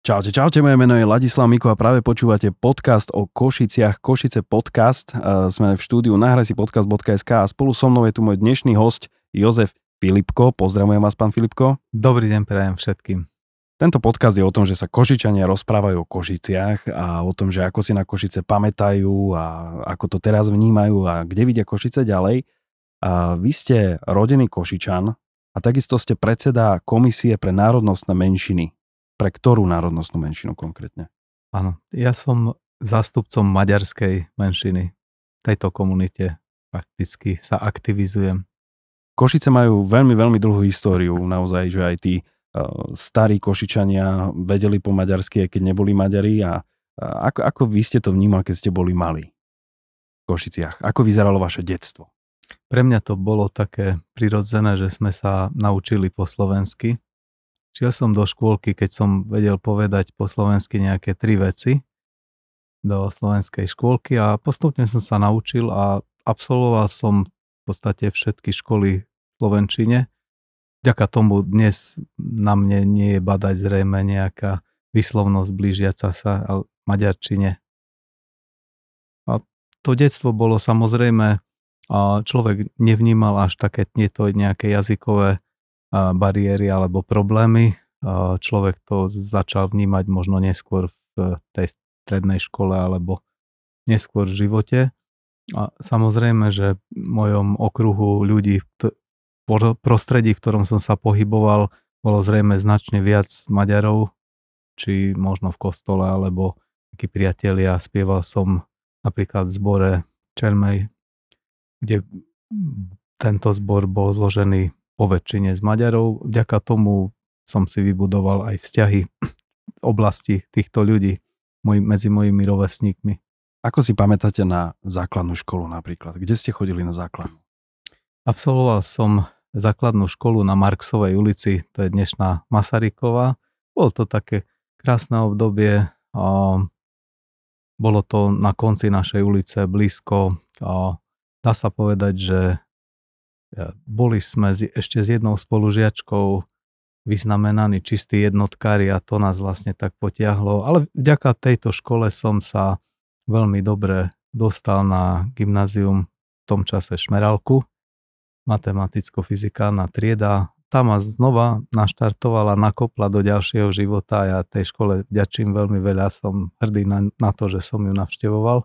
Čaute, čaute, moje meno je Ladislav Miko a práve počúvate podcast o Košiciach, Košice podcast. E, sme v štúdiu nahraj si podcast.sk a spolu so mnou je tu môj dnešný host Jozef Filipko. Pozdravujem vás, pán Filipko. Dobrý deň prajem všetkým. Tento podcast je o tom, že sa Košičania rozprávajú o Košiciach a o tom, že ako si na Košice pamätajú a ako to teraz vnímajú a kde vidia Košice ďalej. A vy ste rodený Košičan a takisto ste predseda Komisie pre národnostné menšiny pre ktorú národnostnú menšinu konkrétne? Áno, ja som zástupcom maďarskej menšiny. V tejto komunite fakticky sa aktivizujem. Košice majú veľmi, veľmi dlhú históriu, naozaj, že aj tí eh, starí Košičania vedeli po maďarsky, keď neboli Maďari a ako, ako vy ste to vnímali, keď ste boli mali v Košiciach? Ako vyzeralo vaše detstvo? Pre mňa to bolo také prirodzené, že sme sa naučili po slovensky Šiel som do škôlky, keď som vedel povedať po slovensky nejaké tri veci do slovenskej škôlky a postupne som sa naučil a absolvoval som v podstate všetky školy v Slovenčine. Vďaka tomu dnes na mne nie je badať zrejme nejaká vyslovnosť blížiaca sa maďarčine. A to detstvo bolo samozrejme, a človek nevnímal až také tieto nejaké jazykové bariéry alebo problémy. Človek to začal vnímať možno neskôr v e, tej strednej škole alebo neskôr v živote. A samozrejme, že v mojom okruhu ľudí, v prostredí, v ktorom som sa pohyboval, bolo zrejme značne viac Maďarov, či možno v kostole, alebo takí priatelia. Spieval som napríklad v zbore Čelmej, kde tento zbor bol zložený po väčšine z Maďarov. Vďaka tomu som si vybudoval aj vzťahy oblasti týchto ľudí môj, medzi mojimi rovesníkmi. Ako si pamätáte na základnú školu napríklad? Kde ste chodili na základnú? Absolvoval som základnú školu na Marksovej ulici, to je dnešná Masaryková. Bol to také krásne obdobie. Bolo to na konci našej ulice blízko. Dá sa povedať, že boli sme ešte s jednou spolužiačkou vyznamenaní čistí jednotkári a to nás vlastne tak potiahlo. Ale vďaka tejto škole som sa veľmi dobre dostal na gymnázium v tom čase Šmeralku, matematicko-fyzikálna trieda. Tá ma znova naštartovala, nakopla do ďalšieho života. Ja tej škole ďačím veľmi veľa, som hrdý na, na to, že som ju navštevoval.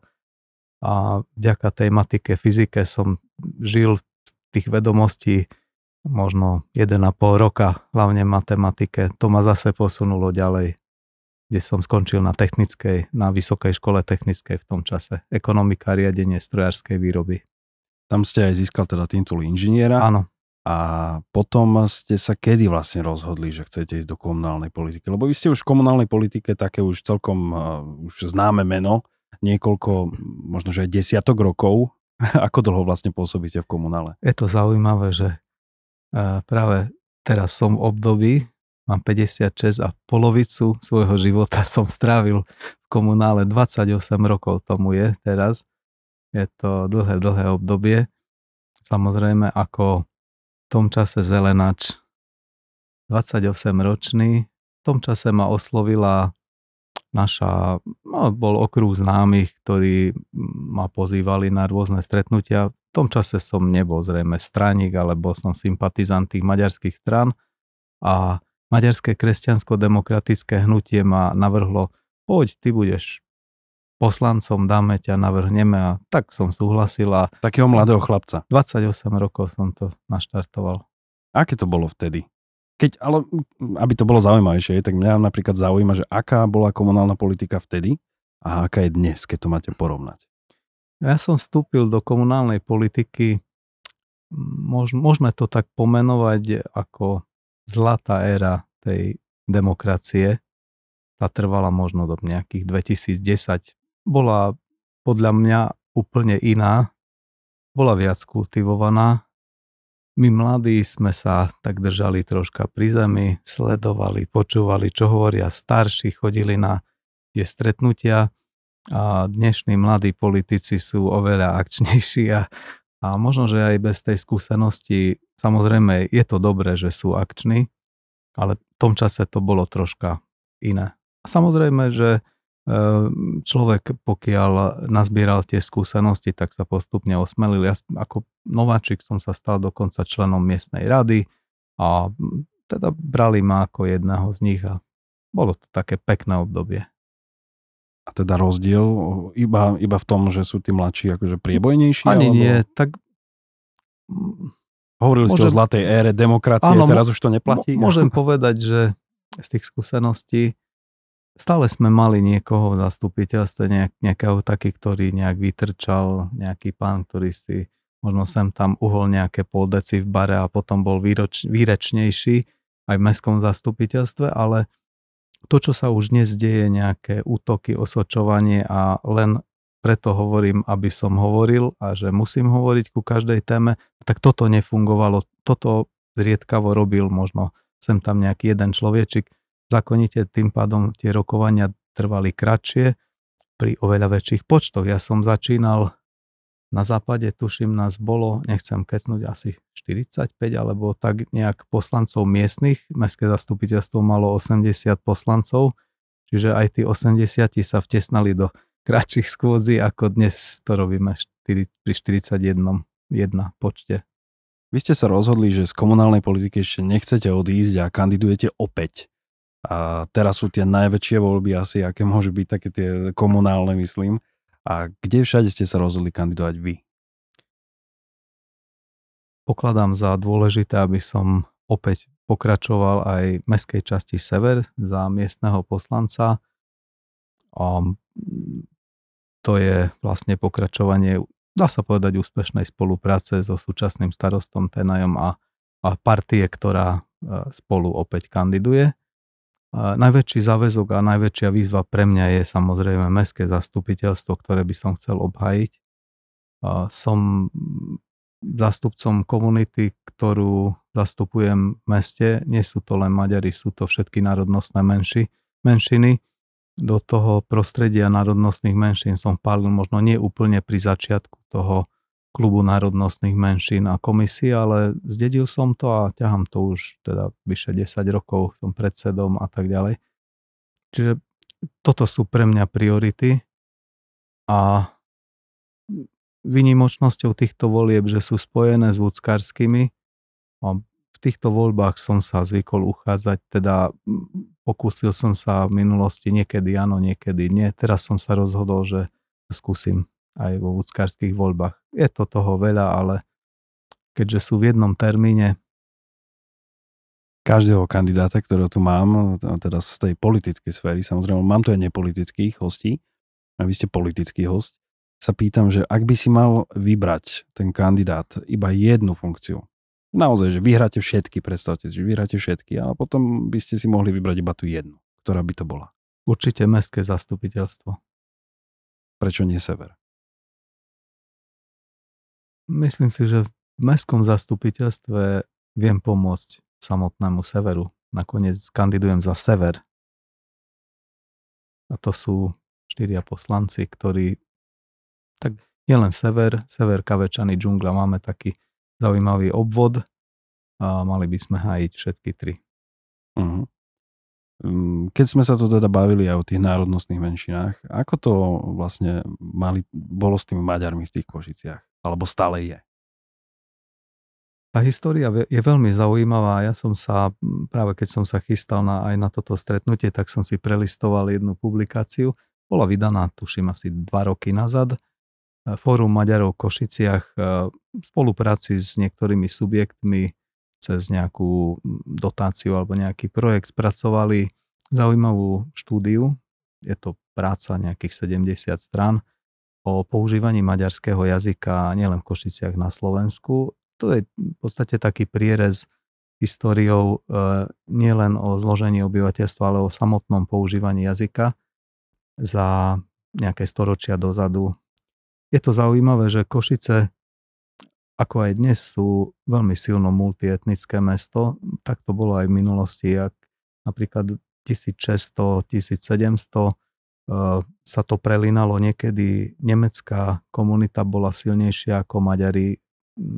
A vďaka tej matike, fyzike som žil tých vedomostí možno 1,5 roka, hlavne v matematike. To ma zase posunulo ďalej, kde som skončil na technickej, na vysokej škole technickej v tom čase. Ekonomika, riadenie strojárskej výroby. Tam ste aj získal teda titul inžiniera. Áno. A potom ste sa kedy vlastne rozhodli, že chcete ísť do komunálnej politiky? Lebo vy ste už v komunálnej politike také už celkom uh, už známe meno, niekoľko, možno že aj desiatok rokov Ako dlho vlastne pôsobíte v komunále? Je to zaujímavé, že práve teraz som v období, mám 56 a polovicu svojho života som strávil v komunále. 28 rokov tomu je teraz. Je to dlhé, dlhé obdobie. Samozrejme ako v tom čase zelenač 28 ročný. V tom čase ma oslovila naša, no, bol okruh známych, ktorí ma pozývali na rôzne stretnutia. V tom čase som nebol zrejme straník, alebo som sympatizant tých maďarských stran a maďarské kresťansko-demokratické hnutie ma navrhlo, poď, ty budeš poslancom, dáme ťa, navrhneme a tak som súhlasil. A Takého mladého chlapca. 28 rokov som to naštartoval. Aké to bolo vtedy? Keď, ale aby to bolo zaujímavejšie, tak mňa napríklad zaujíma, že aká bola komunálna politika vtedy a aká je dnes, keď to máte porovnať. Ja som vstúpil do komunálnej politiky, môž, môžeme to tak pomenovať eh, ako zlatá éra tej demokracie. Tá trvala možno do nejakých 2010. Bola podľa mňa úplne iná, bola viac kultivovaná, my mladí sme sa tak držali troška pri zemi, sledovali, počúvali, čo hovoria starší, chodili na tie stretnutia a dnešní mladí politici sú oveľa akčnejší a, a možno, že aj bez tej skúsenosti, samozrejme je to dobré, že sú akční, ale v tom čase to bolo troška iné. A samozrejme, že Ehm, človek, pokiaľ nazbieral tie skúsenosti, tak sa postupne osmelil. Ja ako nováčik som sa stal dokonca členom miestnej rady a hm, teda brali ma ako jedného z nich a bolo to také pekné obdobie. A teda rozdiel iba, iba v tom, že sú tí mladší akože priebojnejší? Ani alebo... nie, tak... Hovorili môžem... ste o zlatej ére demokracie, áno, teraz už to neplatí? Môžem povedať, že z tých skúseností stále sme mali niekoho v zastupiteľstve, nejak, nejakého taký, ktorý nejak vytrčal, nejaký pán, ktorý si možno sem tam uhol nejaké poldeci v bare a potom bol výroč, výrečnejší aj v mestskom zastupiteľstve, ale to, čo sa už dnes deje, nejaké útoky, osočovanie a len preto hovorím, aby som hovoril a že musím hovoriť ku každej téme, tak toto nefungovalo. Toto zriedkavo robil možno sem tam nejaký jeden človečik, zákonite tým pádom tie rokovania trvali kratšie pri oveľa väčších počtoch. Ja som začínal na západe, tuším, nás bolo, nechcem kecnúť, asi 45 alebo tak nejak poslancov miestnych. Mestské zastupiteľstvo malo 80 poslancov, čiže aj tí 80 sa vtesnali do kratších skôzí, ako dnes to robíme pri 41 jedna počte. Vy ste sa rozhodli, že z komunálnej politiky ešte nechcete odísť a kandidujete opäť. A teraz sú tie najväčšie voľby asi, aké môžu byť, také tie komunálne, myslím. A kde všade ste sa rozhodli kandidovať vy? Pokladám za dôležité, aby som opäť pokračoval aj v mestskej časti Sever za miestneho poslanca. Um, to je vlastne pokračovanie, dá sa povedať, úspešnej spolupráce so súčasným starostom Tenajom a, a partie, ktorá e, spolu opäť kandiduje. Najväčší záväzok a najväčšia výzva pre mňa je samozrejme mestské zastupiteľstvo, ktoré by som chcel obhajiť. Som zástupcom komunity, ktorú zastupujem v meste. Nie sú to len Maďari, sú to všetky národnostné menši, menšiny. Do toho prostredia národnostných menšín som vpálil možno nie úplne pri začiatku toho klubu národnostných menšín a komisí, ale zdedil som to a ťahám to už teda vyše 10 rokov, som predsedom a tak ďalej. Čiže toto sú pre mňa priority a vynimočnosťou týchto volieb, že sú spojené s vúckarskými, a v týchto voľbách som sa zvykol uchádzať, teda pokúsil som sa v minulosti niekedy áno, niekedy nie. Teraz som sa rozhodol, že skúsim aj vo vúckarských voľbách. Je to toho veľa, ale keďže sú v jednom termíne, každého kandidáta, ktorého tu mám, teraz z tej politickej sféry, samozrejme, mám tu aj nepolitických hostí, a vy ste politický host, sa pýtam, že ak by si mal vybrať ten kandidát iba jednu funkciu, naozaj, že vyhráte všetky, predstavte si, že vyhráte všetky, ale potom by ste si mohli vybrať iba tú jednu, ktorá by to bola. Určite mestské zastupiteľstvo. Prečo nie sever? Myslím si, že v mestskom zastupiteľstve viem pomôcť samotnému severu. Nakoniec kandidujem za sever. A to sú štyria poslanci, ktorí... Tak je len sever, sever Kavečany, džungla. Máme taký zaujímavý obvod a mali by sme hájiť všetky tri. Uh-huh. Mm, keď sme sa tu teda bavili aj o tých národnostných menšinách, ako to vlastne mali, bolo s tými Maďarmi v tých Košiciach? Alebo stále je? Tá história je veľmi zaujímavá. Ja som sa, práve keď som sa chystal na, aj na toto stretnutie, tak som si prelistoval jednu publikáciu. Bola vydaná, tuším, asi dva roky nazad. E, Fórum Maďarov v Košiciach e, v spolupráci s niektorými subjektmi cez nejakú dotáciu alebo nejaký projekt spracovali zaujímavú štúdiu. Je to práca nejakých 70 strán o používaní maďarského jazyka nielen v Košiciach na Slovensku. To je v podstate taký prierez históriou e, nielen o zložení obyvateľstva, ale o samotnom používaní jazyka za nejaké storočia dozadu. Je to zaujímavé, že Košice ako aj dnes sú veľmi silno multietnické mesto, tak to bolo aj v minulosti, ak napríklad 1600, 1700 eh, sa to prelinalo niekedy. Nemecká komunita bola silnejšia ako Maďari.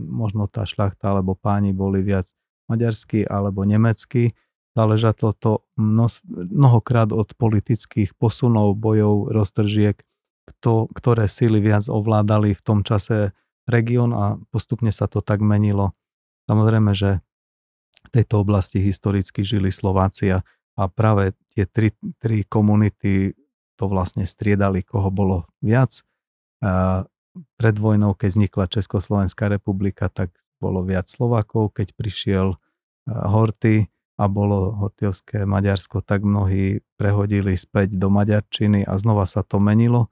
Možno tá šlachta alebo páni boli viac maďarskí alebo nemeckí. Záleža toto mnohokrát od politických posunov, bojov, roztržiek, kto, ktoré síly viac ovládali v tom čase región a postupne sa to tak menilo. Samozrejme, že v tejto oblasti historicky žili Slovácia a práve tie tri, tri komunity to vlastne striedali, koho bolo viac. A pred vojnou, keď vznikla Československá republika, tak bolo viac Slovákov, keď prišiel Horty a bolo hortiovské Maďarsko, tak mnohí prehodili späť do Maďarčiny a znova sa to menilo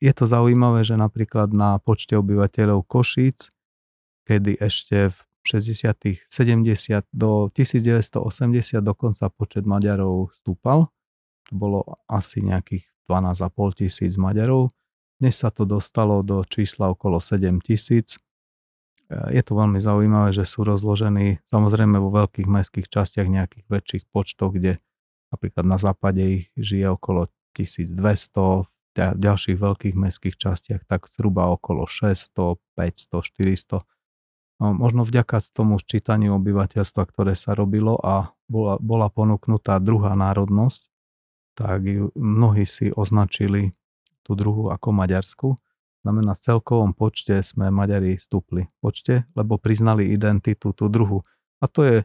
je to zaujímavé, že napríklad na počte obyvateľov Košíc, kedy ešte v 60., 70 do 1980 dokonca počet Maďarov stúpal. To bolo asi nejakých 12,5 tisíc Maďarov. Dnes sa to dostalo do čísla okolo 7 tisíc. Je to veľmi zaujímavé, že sú rozložení samozrejme vo veľkých mestských častiach nejakých väčších počtoch, kde napríklad na západe ich žije okolo 1200, v ďalších veľkých mestských častiach tak zhruba okolo 600, 500, 400. No, možno vďaka tomu sčítaniu obyvateľstva, ktoré sa robilo a bola, bola ponúknutá druhá národnosť, tak ju, mnohí si označili tú druhú ako maďarsku. Znamená, v celkovom počte sme Maďari stúpli v počte, lebo priznali identitu tú druhu. A to je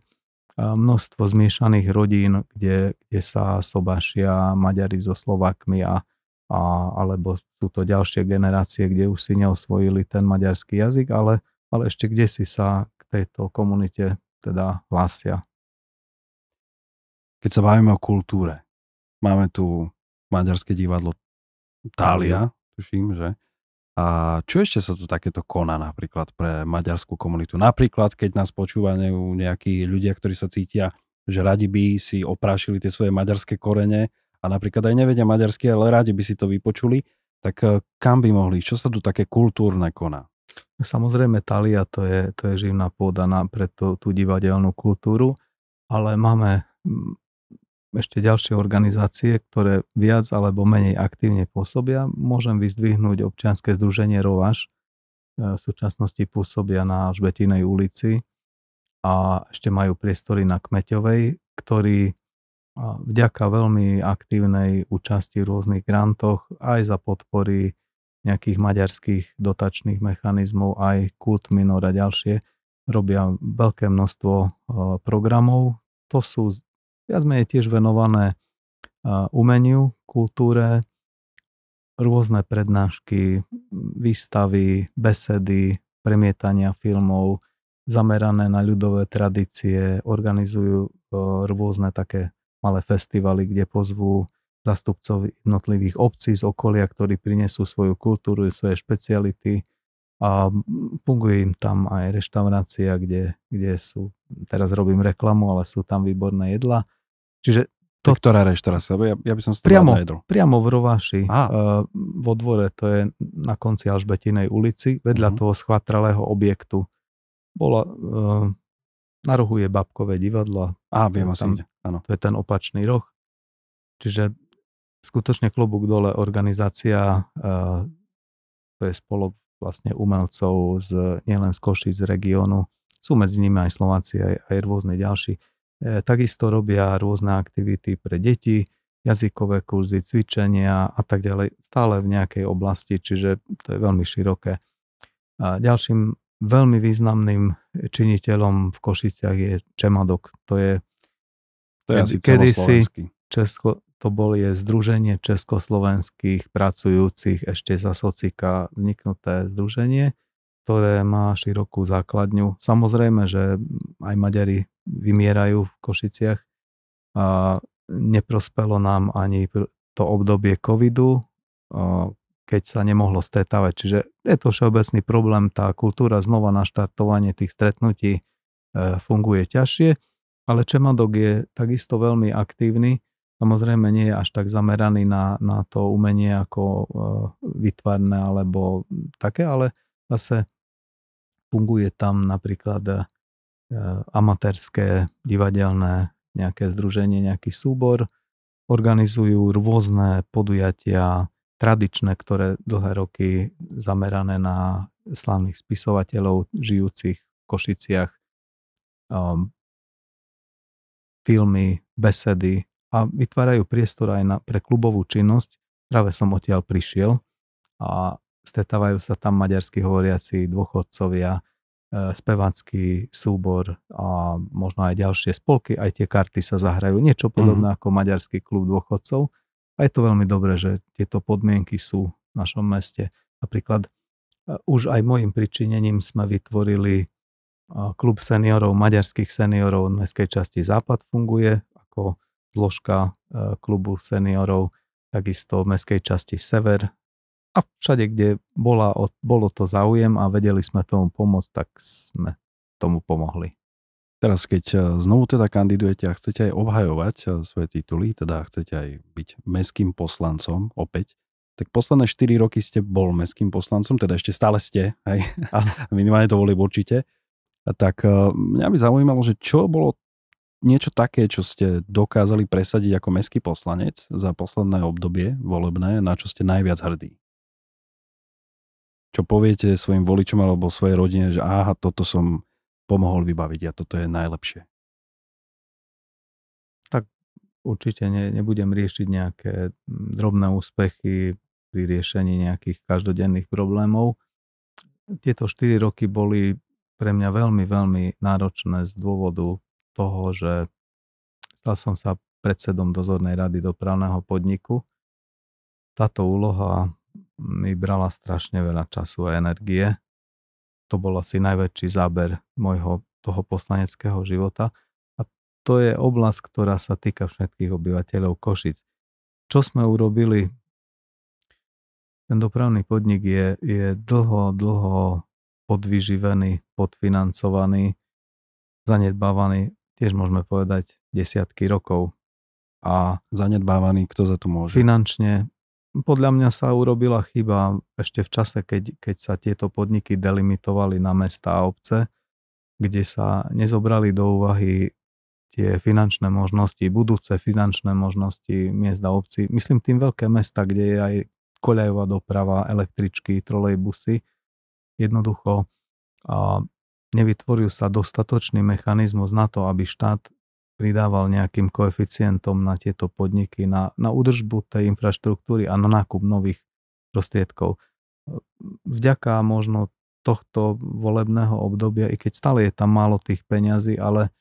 množstvo zmiešaných rodín, kde, kde sa sobašia Maďari so Slovakmi a a, alebo sú to ďalšie generácie, kde už si neosvojili ten maďarský jazyk, ale, ale ešte kde si sa k tejto komunite teda hlásia. Keď sa bavíme o kultúre, máme tu maďarské divadlo Tália, tuším, že? A čo ešte sa tu takéto koná napríklad pre maďarskú komunitu? Napríklad, keď nás počúvajú nejakí ľudia, ktorí sa cítia, že radi by si oprášili tie svoje maďarské korene a napríklad aj nevedia maďarsky, ale rádi by si to vypočuli, tak eh, kam by mohli? Čo sa tu také kultúrne koná? Samozrejme, Talia to je, to je živná pôda na, pre tú, tú divadelnú kultúru, ale máme mm, ešte ďalšie organizácie, ktoré viac alebo menej aktívne pôsobia. Môžem vyzdvihnúť občianske združenie Rovaš, eh, v súčasnosti pôsobia na Žbetinej ulici a ešte majú priestory na Kmeťovej, ktorí vďaka veľmi aktívnej účasti v rôznych grantoch, aj za podpory nejakých maďarských dotačných mechanizmov, aj Kult Minor a ďalšie, robia veľké množstvo e, programov. To sú viac menej tiež venované e, umeniu, kultúre, rôzne prednášky, výstavy, besedy, premietania filmov, zamerané na ľudové tradície, organizujú e, rôzne také malé festivaly, kde pozvú zastupcov jednotlivých obcí z okolia, ktorí prinesú svoju kultúru, svoje špeciality a funguje im tam aj reštaurácia, kde, kde sú, teraz robím reklamu, ale sú tam výborné jedla. Čiže to, ktorá reštaurácia? Ja, ja by som priamo, priamo v Rováši, uh, vo dvore, to je na konci Alžbetinej ulici, vedľa uh-huh. toho schvatralého objektu. Bola, eh, na rohu je babkové divadlo, a, viem tam, ide. Áno. To je ten opačný roh. Čiže skutočne klobúk dole organizácia, eh, to je spolo vlastne umelcov z, nielen z Koší, z regiónu, sú medzi nimi aj Slováci, aj, aj rôzne ďalší. Eh, takisto robia rôzne aktivity pre deti, jazykové kurzy, cvičenia a tak ďalej, stále v nejakej oblasti, čiže to je veľmi široké. A ďalším Veľmi významným činiteľom v Košiciach je Čemadok. To je, to je kedy, kedysi Česko, to bol je Združenie československých pracujúcich ešte za Socika vzniknuté združenie, ktoré má širokú základňu. Samozrejme, že aj Maďari vymierajú v Košiciach a neprospelo nám ani to obdobie covidu, keď sa nemohlo stretávať. Čiže je to všeobecný problém, tá kultúra znova naštartovanie tých stretnutí e, funguje ťažšie, ale Čemadok je takisto veľmi aktívny, samozrejme nie je až tak zameraný na, na to umenie ako e, vytvarné alebo také, ale zase funguje tam napríklad e, e, amatérske divadelné nejaké združenie, nejaký súbor, organizujú rôzne podujatia, tradičné, ktoré dlhé roky zamerané na slavných spisovateľov žijúcich v Košiciach, um, filmy, besedy a vytvárajú priestor aj na, pre klubovú činnosť. Práve som odtiaľ prišiel a stretávajú sa tam maďarskí hovoriaci dôchodcovia, e, spevacký súbor a možno aj ďalšie spolky, aj tie karty sa zahrajú. Niečo podobné mm ako maďarský klub dôchodcov a je to veľmi dobré, že tieto podmienky sú v našom meste. Napríklad e, už aj môjim pričinením sme vytvorili e, klub seniorov, maďarských seniorov v mestskej časti Západ funguje ako zložka e, klubu seniorov, takisto v mestskej časti Sever. A všade, kde bola, bolo to záujem a vedeli sme tomu pomôcť, tak sme tomu pomohli. Teraz, keď e, znovu teda kandidujete a chcete aj obhajovať e, svoje tituly, teda chcete aj byť meským poslancom opäť, tak posledné 4 roky ste bol meským poslancom, teda ešte stále ste, aj minimálne to boli určite. A tak e, mňa by zaujímalo, že čo bolo niečo také, čo ste dokázali presadiť ako meský poslanec za posledné obdobie volebné, na čo ste najviac hrdí? Čo poviete svojim voličom alebo svojej rodine, že aha, toto som pomohol vybaviť a toto je najlepšie. Tak určite ne, nebudem riešiť nejaké mm, drobné úspechy pri riešení nejakých každodenných problémov. Tieto 4 roky boli pre mňa veľmi, veľmi náročné z dôvodu toho, že stal som sa predsedom dozornej rady dopravného podniku. Táto úloha mi brala strašne veľa času a energie to bol asi najväčší záber môjho toho poslaneckého života. A to je oblasť, ktorá sa týka všetkých obyvateľov Košic. Čo sme urobili? Ten dopravný podnik je, je dlho, dlho podvyživený, podfinancovaný, zanedbávaný, tiež môžeme povedať desiatky rokov. A zanedbávaný, kto za to môže? Finančne, podľa mňa sa urobila chyba ešte v čase, keď, keď sa tieto podniky delimitovali na mesta a obce, kde sa nezobrali do úvahy tie finančné možnosti, budúce finančné možnosti miest a obcí. Myslím tým veľké mesta, kde je aj koľajová doprava, električky, trolejbusy. Jednoducho a nevytvoril sa dostatočný mechanizmus na to, aby štát pridával nejakým koeficientom na tieto podniky, na, na udržbu tej infraštruktúry a na nákup nových prostriedkov. Vďaka možno tohto volebného obdobia, i keď stále je tam málo tých peňazí, ale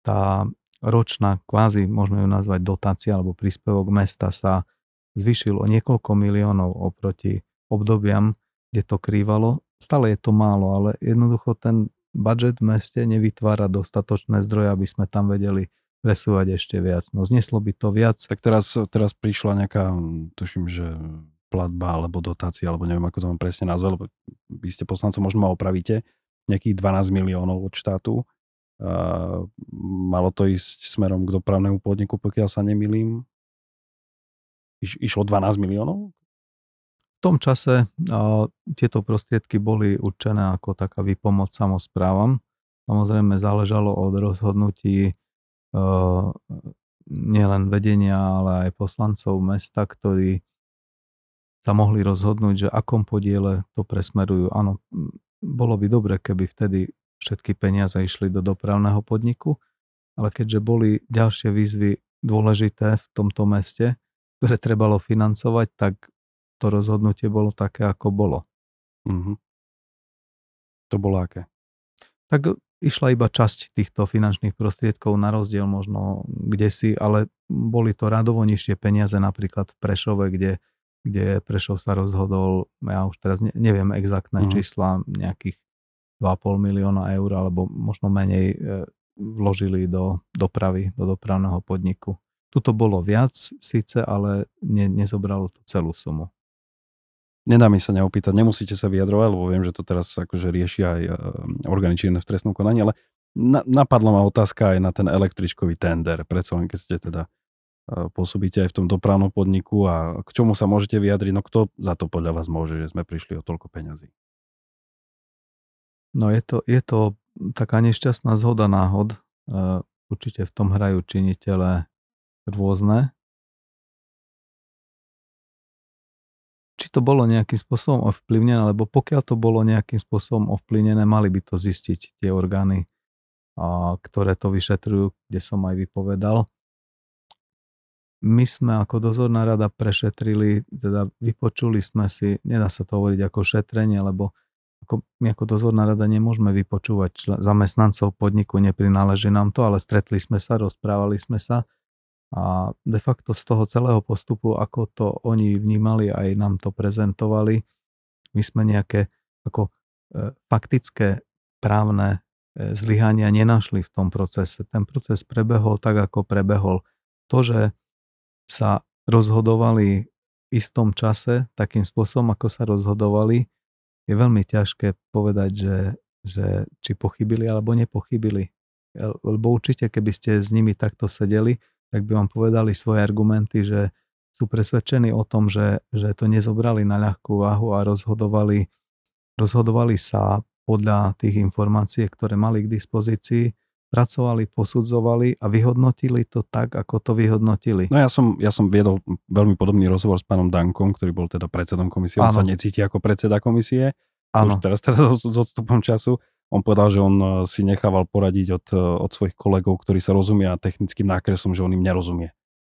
tá ročná, kvázi môžeme ju nazvať dotácia alebo príspevok mesta sa zvyšil o niekoľko miliónov oproti obdobiam, kde to krývalo. Stále je to málo, ale jednoducho ten budget v meste nevytvára dostatočné zdroje, aby sme tam vedeli presúvať ešte viac. No zneslo by to viac. Tak teraz, teraz prišla nejaká, tuším, že platba alebo dotácia, alebo neviem, ako to mám presne nazvať, lebo vy ste poslancov, možno ma opravíte, nejakých 12 miliónov od štátu. Uh, malo to ísť smerom k dopravnému podniku, pokiaľ sa nemýlim. Iš, išlo 12 miliónov? tom čase tieto prostriedky boli určené ako taká výpomoc samozprávam. Samozrejme záležalo od rozhodnutí nielen vedenia, ale aj poslancov mesta, ktorí sa mohli rozhodnúť, že akom podiele to presmerujú. Áno, bolo by dobre, keby vtedy všetky peniaze išli do dopravného podniku, ale keďže boli ďalšie výzvy dôležité v tomto meste, ktoré trebalo financovať, tak to rozhodnutie bolo také, ako bolo. Mm-hmm. To bolo aké? Tak išla iba časť týchto finančných prostriedkov na rozdiel možno kde si, ale boli to radovo nižšie peniaze napríklad v Prešove, kde, kde Prešov sa rozhodol, ja už teraz neviem exaktné mm. čísla, nejakých 2,5 milióna eur alebo možno menej e, vložili do dopravy, do dopravného podniku. Tuto bolo viac síce, ale ne, nezobralo to celú sumu. Nedá mi sa neopýtať, nemusíte sa vyjadrovať, lebo viem, že to teraz akože riešia aj e, orgány v trestnom konaní, ale na, napadla ma otázka aj na ten električkový tender, predsa len keď ste teda e, pôsobíte aj v tom dopravnom podniku a k čomu sa môžete vyjadriť, no kto za to podľa vás môže, že sme prišli o toľko peňazí? No je to, je to taká nešťastná zhoda náhod. E, určite v tom hrajú činitele rôzne. či to bolo nejakým spôsobom ovplyvnené, lebo pokiaľ to bolo nejakým spôsobom ovplyvnené, mali by to zistiť tie orgány, ktoré to vyšetrujú, kde som aj vypovedal. My sme ako dozorná rada prešetrili, teda vypočuli sme si, nedá sa to hovoriť ako šetrenie, lebo ako, my ako dozorná rada nemôžeme vypočúvať člen, zamestnancov podniku, neprináleží nám to, ale stretli sme sa, rozprávali sme sa a de facto z toho celého postupu, ako to oni vnímali a aj nám to prezentovali, my sme nejaké ako e, faktické právne e, zlyhania nenašli v tom procese. Ten proces prebehol tak, ako prebehol. To, že sa rozhodovali v istom čase, takým spôsobom, ako sa rozhodovali, je veľmi ťažké povedať, že, že či pochybili alebo nepochybili. E, lebo určite, keby ste s nimi takto sedeli, tak by vám povedali svoje argumenty, že sú presvedčení o tom, že, že to nezobrali na ľahkú váhu a rozhodovali, rozhodovali sa podľa tých informácií, ktoré mali k dispozícii, pracovali, posudzovali a vyhodnotili to tak, ako to vyhodnotili. No ja som, ja som viedol veľmi podobný rozhovor s pánom Dankom, ktorý bol teda predsedom komisie, on sa necíti ako predseda komisie, ano. už teraz, teraz s odstupom času, on povedal, že on eh, si nechával poradiť od, eh, od svojich kolegov, ktorí sa rozumia technickým nákresom, že on im nerozumie.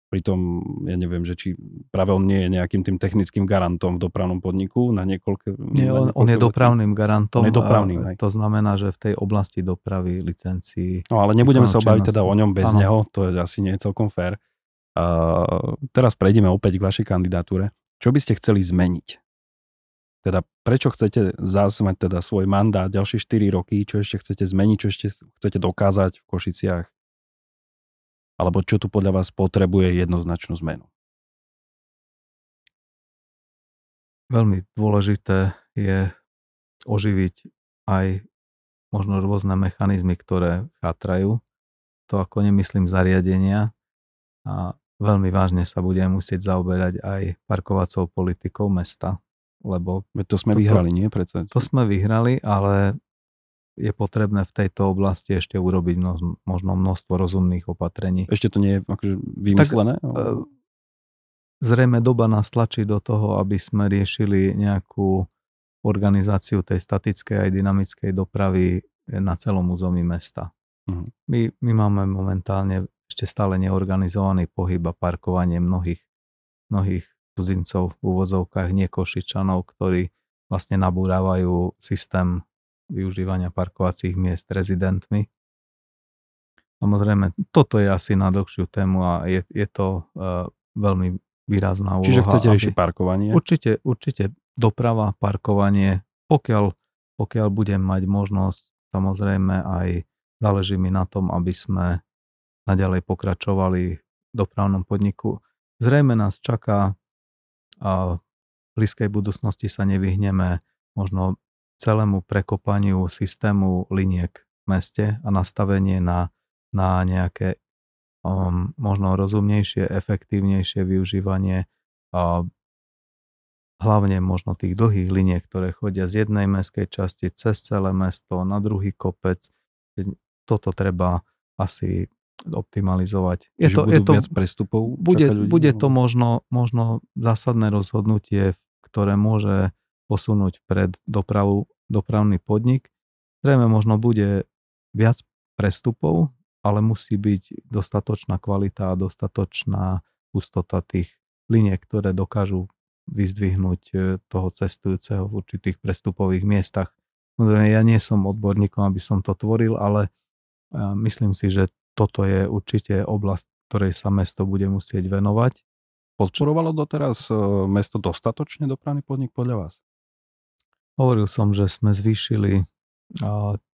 Pritom, ja neviem, že či práve on nie je nejakým tým technickým garantom v dopravnom podniku na niekoľko... Nie, on, na on je dopravným garantom. On je dopravným, To znamená, že v tej oblasti dopravy licencií... No ale nebudeme sa obaviť teda o ňom bez ano. neho, to je asi nie je celkom fér. Uh, teraz prejdeme opäť k vašej kandidatúre. Čo by ste chceli zmeniť teda prečo chcete zásmať teda svoj mandát ďalšie 4 roky, čo ešte chcete zmeniť, čo ešte chcete dokázať v Košiciach? Alebo čo tu podľa vás potrebuje jednoznačnú zmenu? Veľmi dôležité je oživiť aj možno rôzne mechanizmy, ktoré chátrajú. To ako nemyslím zariadenia a veľmi vážne sa bude musieť zaoberať aj parkovacou politikou mesta lebo... Veď to sme to, vyhrali, nie? Predsa. To sme vyhrali, ale je potrebné v tejto oblasti ešte urobiť mno, možno množstvo rozumných opatrení. Ešte to nie je akože vymyslené? Tak, e, ale... Zrejme doba nás tlačí do toho, aby sme riešili nejakú organizáciu tej statickej aj dynamickej dopravy na celom území mesta. Uh-huh. My, my máme momentálne ešte stále neorganizovaný pohyb a parkovanie mnohých, mnohých cudzincov v úvodzovkách, nie Košičanov, ktorí vlastne nabúravajú systém využívania parkovacích miest rezidentmi. Samozrejme, toto je asi na dlhšiu tému a je, je to uh, veľmi výrazná úloha. Čiže chcete riešiť parkovanie? Určite, určite doprava, parkovanie, pokiaľ, pokiaľ budem mať možnosť, samozrejme aj záleží mi na tom, aby sme naďalej pokračovali v dopravnom podniku. Zrejme nás čaká a v blízkej budúcnosti sa nevyhneme možno celému prekopaniu systému liniek v meste a nastavenie na, na nejaké um, možno rozumnejšie, efektívnejšie využívanie a hlavne možno tých dlhých liniek, ktoré chodia z jednej mestskej časti cez celé mesto na druhý kopec. Toto treba asi optimalizovať. Je to, je to, viac prestupov? Bude, ľudí, bude to možno, možno zásadné rozhodnutie, ktoré môže posunúť pred dopravu, dopravný podnik. Zrejme možno bude viac prestupov, ale musí byť dostatočná kvalita a dostatočná hustota tých liniek, ktoré dokážu vyzdvihnúť e, toho cestujúceho v určitých prestupových miestach. Samozrejme, ja nie som odborníkom, aby som to tvoril, ale e, myslím si, že toto je určite oblasť, ktorej sa mesto bude musieť venovať. Podporovalo doteraz e, mesto dostatočne dopravný podnik podľa vás? Hovoril som, že sme zvýšili e,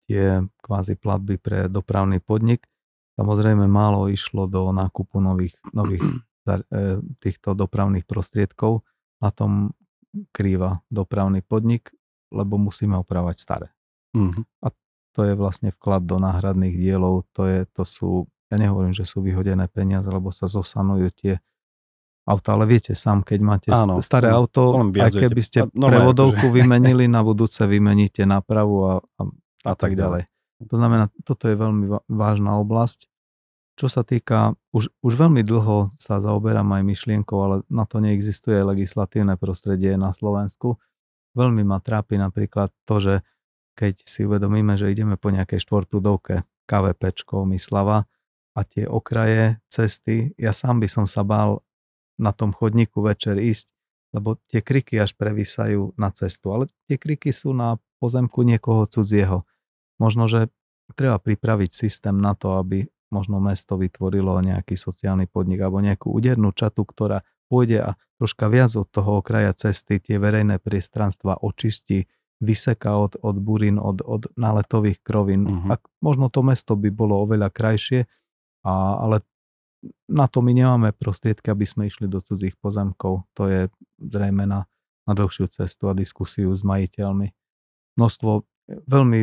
tie kvázi platby pre dopravný podnik. Samozrejme málo išlo do nákupu nových, nových e, týchto dopravných prostriedkov. Na tom krýva dopravný podnik, lebo musíme opravať staré. Uh-huh. A to je vlastne vklad do náhradných dielov, to, je, to sú, ja nehovorím, že sú vyhodené peniaze, lebo sa zosanujú tie auta, ale viete sám, keď máte Áno, staré auto, aj keby ste no, prevodovku že... Akože. vymenili, na budúce vymeníte nápravu a, a, a, a tak ďalej. To znamená, toto je veľmi vážna oblasť. Čo sa týka, už, už veľmi dlho sa zaoberám aj myšlienkou, ale na to neexistuje legislatívne prostredie na Slovensku. Veľmi ma trápi napríklad to, že keď si uvedomíme, že ideme po nejakej štvorprúdovke KVPčko Myslava a tie okraje cesty, ja sám by som sa bál na tom chodníku večer ísť, lebo tie kriky až prevysajú na cestu. Ale tie kriky sú na pozemku niekoho cudzieho. Možno, že treba pripraviť systém na to, aby možno mesto vytvorilo nejaký sociálny podnik alebo nejakú údernú čatu, ktorá pôjde a troška viac od toho okraja cesty tie verejné priestranstva očistí, vyseka od, od burín, od, od naletových krovín. Uh-huh. Mhm. A možno to mesto by bolo oveľa krajšie, a, ale na to my nemáme prostriedky, aby sme išli do cudzích pozemkov. To je zrejme na, na dlhšiu cestu a diskusiu s majiteľmi. Množstvo e, veľmi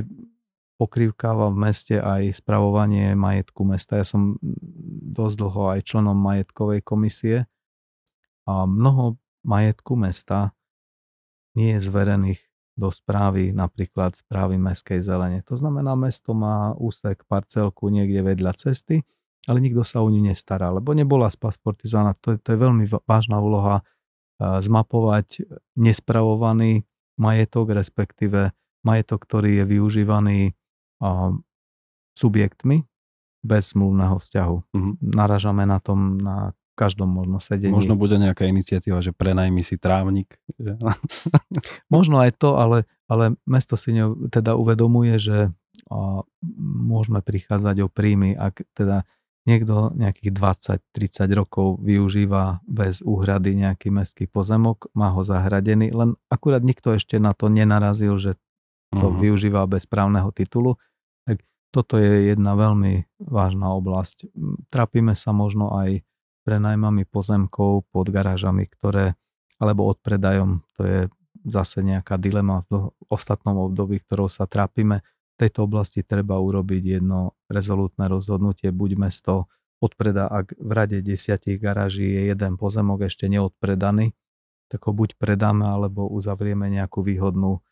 pokrývkáva v meste aj spravovanie majetku mesta. Ja som dosť dlho aj členom majetkovej komisie a mnoho majetku mesta nie je zverených do správy, napríklad správy mestskej zelene. To znamená, mesto má úsek, parcelku niekde vedľa cesty, ale nikto sa o ňu nestará, lebo nebola spasportizána. To to je veľmi vážna úloha e, zmapovať nespravovaný majetok, respektíve majetok, ktorý je využívaný e, subjektmi bez zmluvného vzťahu. Mm-hmm. Naražame na tom na v každom možno sedení. Možno bude nejaká iniciatíva, že prenajmi si trávnik. Že? možno aj to, ale, ale mesto si ne, teda uvedomuje, že a, môžeme prichádzať o príjmy, ak teda niekto nejakých 20-30 rokov využíva bez úhrady nejaký mestský pozemok, má ho zahradený, len akurát nikto ešte na to nenarazil, že to uh-huh. využíva bez právneho titulu. Tak toto je jedna veľmi vážna oblasť. Trapíme sa možno aj prenajmami pozemkov pod garážami, ktoré, alebo od predajom, to je zase nejaká dilema v ostatnom období, ktorou sa trápime. V tejto oblasti treba urobiť jedno rezolútne rozhodnutie, buď mesto odpreda, ak v rade desiatich garáží je jeden pozemok ešte neodpredaný, tak ho buď predáme, alebo uzavrieme nejakú výhodnú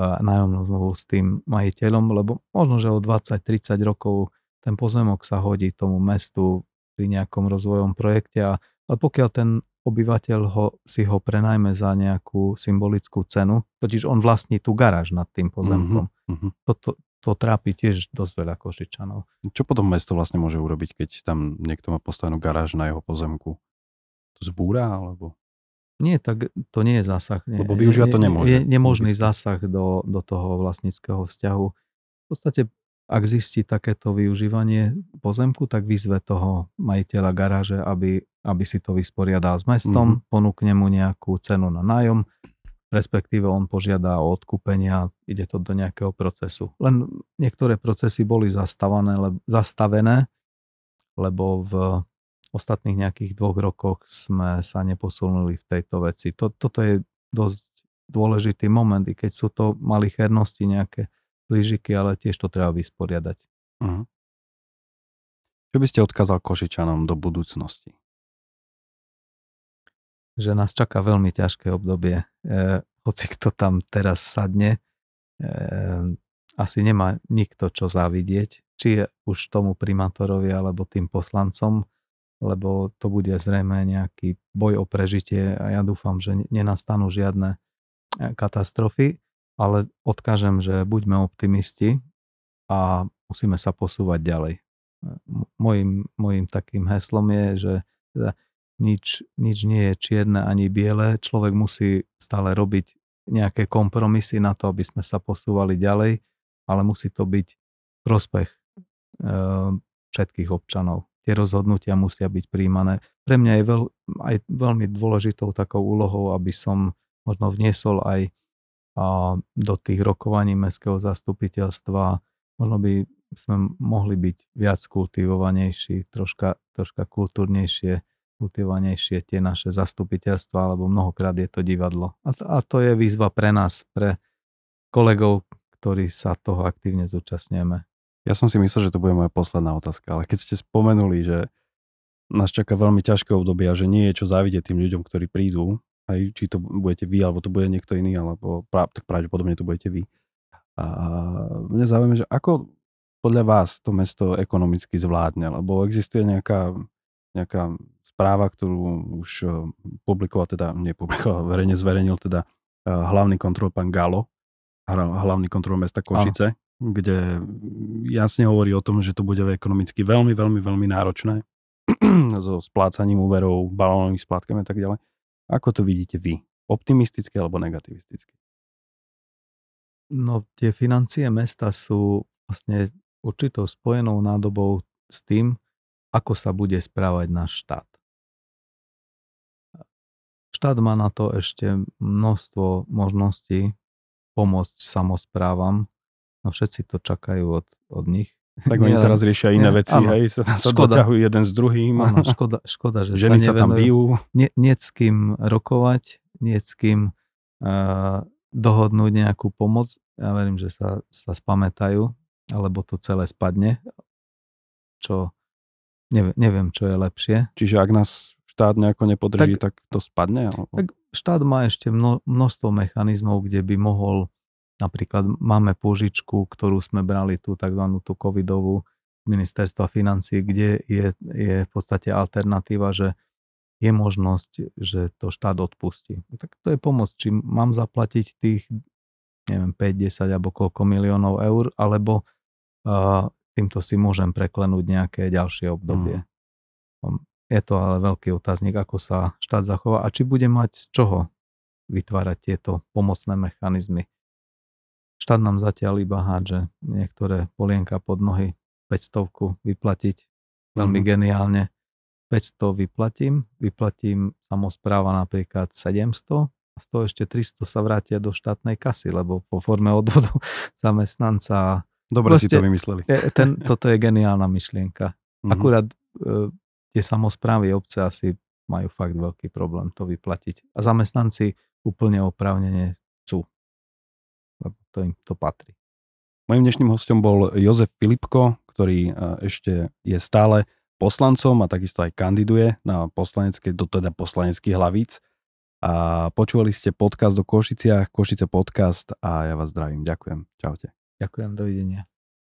eh, nájomnú zmluvu s tým majiteľom, lebo možno, že o 20-30 rokov ten pozemok sa hodí tomu mestu, pri nejakom rozvojom projekte, a, ale pokiaľ ten obyvateľ ho, si ho prenajme za nejakú symbolickú cenu, totiž on vlastní tú garáž nad tým pozemkom. Mm-hmm, mm-hmm. Toto, to trápi tiež dosť veľa Košičanov. Čo potom mesto vlastne môže urobiť, keď tam niekto má postavenú garáž na jeho pozemku? To zbúra alebo? Nie, tak to nie je zásah. Nie, Lebo využívať to nemôže. Je nemožný zásah do, do toho vlastníckého vzťahu. V podstate ak zistí takéto využívanie pozemku, tak vyzve toho majiteľa garáže, aby, aby si to vysporiadal s mestom, mm-hmm. ponúkne mu nejakú cenu na nájom, respektíve on požiada o odkúpenie a ide to do nejakého procesu. Len niektoré procesy boli zastavené, le, zastavené lebo v ostatných nejakých dvoch rokoch sme sa neposunuli v tejto veci. To, toto je dosť dôležitý moment, i keď sú to malichernosti nejaké lyžiky, ale tiež to treba vysporiadať. Uh-huh. Čo by ste odkázal Košičanom do budúcnosti? Že nás čaká veľmi ťažké obdobie. E, hoci kto tam teraz sadne, e, asi nemá nikto čo závidieť, či už tomu primátorovi alebo tým poslancom, lebo to bude zrejme nejaký boj o prežitie a ja dúfam, že nenastanú žiadne e, katastrofy ale odkážem, že buďme optimisti a musíme sa posúvať ďalej. Mojím, mojím takým heslom je, že teda nič, nič nie je čierne ani biele, človek musí stále robiť nejaké kompromisy na to, aby sme sa posúvali ďalej, ale musí to byť prospech e, všetkých občanov. Tie rozhodnutia musia byť príjmané. Pre mňa je veľ, aj veľmi dôležitou takou úlohou, aby som možno vniesol aj do tých rokovaní mestského zastupiteľstva. Možno by sme mohli byť viac kultivovanejší, troška, troška kultúrnejšie, kultivovanejšie tie naše zastupiteľstva, alebo mnohokrát je to divadlo. A to, a to je výzva pre nás, pre kolegov, ktorí sa toho aktívne zúčastňujeme. Ja som si myslel, že to bude moja posledná otázka, ale keď ste spomenuli, že nás čaká veľmi ťažké obdobie a že nie je čo závidieť tým ľuďom, ktorí prídu, aj či to budete vy, alebo to bude niekto iný, alebo pra, tak pravdepodobne to budete vy. A mňa zaujíma, že ako podľa vás to mesto ekonomicky zvládne, lebo existuje nejaká, nejaká správa, ktorú už eh, publikoval, teda nepublikoval, verejne zverejnil teda eh, hlavný kontrol pán Galo, hlavný kontrol mesta Košice, Aha. kde jasne hovorí o tom, že to bude ekonomicky veľmi, veľmi, veľmi náročné so splácaním úverov, balónovými splátkami a tak ďalej. Ako to vidíte vy? Optimisticky alebo negativisticky? No tie financie mesta sú vlastne určitou spojenou nádobou s tým, ako sa bude správať náš štát. Štát má na to ešte množstvo možností pomôcť samozprávam, no všetci to čakajú od, od nich. Tak oni teraz riešia iné nie, veci, áno, hej, sa, sa doťahujú jeden s druhým. Áno, škoda, škoda, že Ženy sa, sa tam bijú. Nie, nie s kým rokovať, nie s kým uh, dohodnúť nejakú pomoc. Ja verím, že sa, sa spamätajú, alebo to celé spadne, čo neviem, neviem, čo je lepšie. Čiže ak nás štát nejako nepodrží, tak, tak to spadne? Alebo... Tak štát má ešte mno, množstvo mechanizmov, kde by mohol Napríklad máme pôžičku, ktorú sme brali tú tzv. tú covidovú ministerstva financí, kde je, je v podstate alternatíva, že je možnosť, že to štát odpustí. No tak to je pomoc, či mám zaplatiť tých neviem, 5, 10 alebo koľko miliónov eur, alebo uh, týmto si môžem preklenúť nejaké ďalšie obdobie. Mm. Hm, je to ale veľký otáznik, ako sa štát zachová a či bude mať z čoho vytvárať tieto pomocné mechanizmy. Štát nám zatiaľ iba hádže niektoré polienka pod nohy 500 vyplatiť veľmi mm geniálne. 500 vyplatím, vyplatím samozpráva napríklad 700 a z toho ešte 300 sa vrátia do štátnej kasy, lebo po forme odvodu zamestnanca. Dobre Proste, si to vymysleli. E, ten, toto je geniálna myšlienka. Mm-hmm. Akurát e, tie samozprávy obce asi majú fakt veľký problém to vyplatiť. A zamestnanci úplne oprávnene to im to patrí. Mojím dnešným hostom bol Jozef Filipko, ktorý e, ešte je stále poslancom a takisto aj kandiduje na poslanecké, do teda poslaneckých hlavíc. A počúvali ste podcast o Košiciach, Košice podcast a ja vás zdravím. Ďakujem. Čaute. Ďakujem, dovidenia.